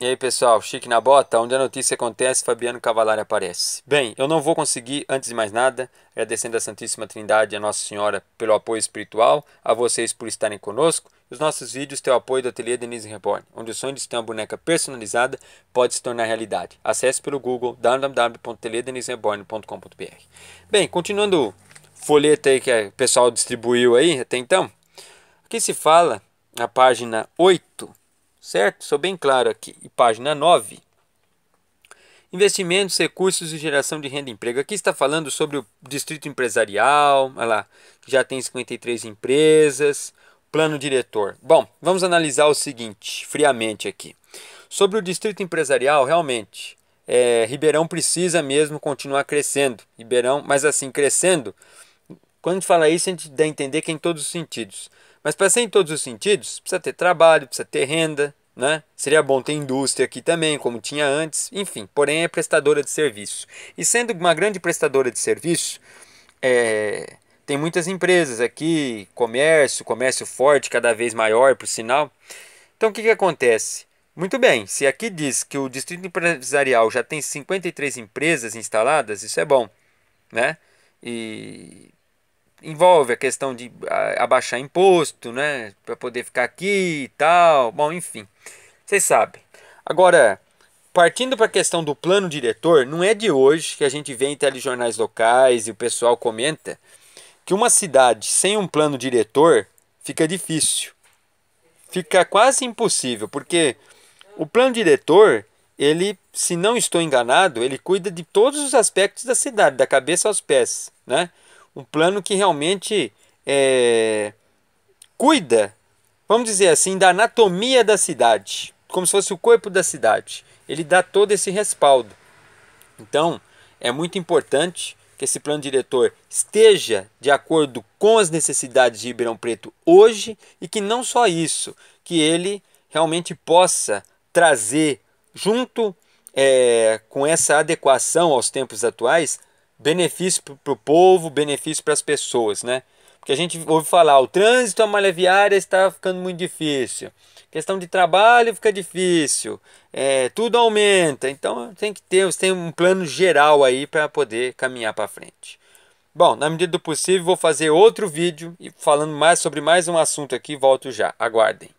E aí pessoal, chique na bota, onde a notícia acontece, Fabiano Cavalari aparece. Bem, eu não vou conseguir, antes de mais nada, agradecendo a Santíssima Trindade e a Nossa Senhora pelo apoio espiritual, a vocês por estarem conosco, os nossos vídeos têm o apoio do Ateliê Denise Reborn, onde o sonho de ter uma boneca personalizada pode se tornar realidade. Acesse pelo Google www.ateliedenisereborn.com.br. Bem, continuando o folheto aí que o pessoal distribuiu aí até então, aqui se fala, na página 8, certo? Sou bem claro aqui. E página 9. Investimentos, recursos e geração de renda e emprego. Aqui está falando sobre o distrito empresarial, olha lá, já tem 53 empresas, plano diretor. Bom, vamos analisar o seguinte, friamente aqui. Sobre o distrito empresarial, realmente, é, Ribeirão precisa mesmo continuar crescendo. Ribeirão, mas assim, crescendo, quando a gente fala isso, a gente dá a entender que é em todos os sentidos. Mas para ser em todos os sentidos, precisa ter trabalho, precisa ter renda, né? Seria bom ter indústria aqui também, como tinha antes, enfim, porém é prestadora de serviço. E sendo uma grande prestadora de serviço, é, tem muitas empresas aqui, comércio, comércio forte, cada vez maior, por sinal. Então o que, que acontece? Muito bem, se aqui diz que o distrito empresarial já tem 53 empresas instaladas, isso é bom, né? E envolve a questão de abaixar imposto, né, para poder ficar aqui e tal. Bom, enfim, vocês sabem. Agora, partindo para a questão do plano diretor, não é de hoje que a gente vê em telejornais locais e o pessoal comenta que uma cidade sem um plano diretor fica difícil. Fica quase impossível, porque o plano diretor, ele, se não estou enganado, ele cuida de todos os aspectos da cidade, da cabeça aos pés, né? um plano que realmente é, cuida, vamos dizer assim, da anatomia da cidade, como se fosse o corpo da cidade. Ele dá todo esse respaldo. Então, é muito importante que esse plano diretor esteja de acordo com as necessidades de Ribeirão Preto hoje e que não só isso, que ele realmente possa trazer junto é, com essa adequação aos tempos atuais benefício para o povo, benefício para as pessoas, né? Porque a gente ouve falar, ah, o trânsito, a malha viária está ficando muito difícil. Questão de trabalho fica difícil. É, tudo aumenta. Então tem que ter, tem um plano geral aí para poder caminhar para frente. Bom, na medida do possível, vou fazer outro vídeo e falando mais sobre mais um assunto aqui, volto já. Aguardem.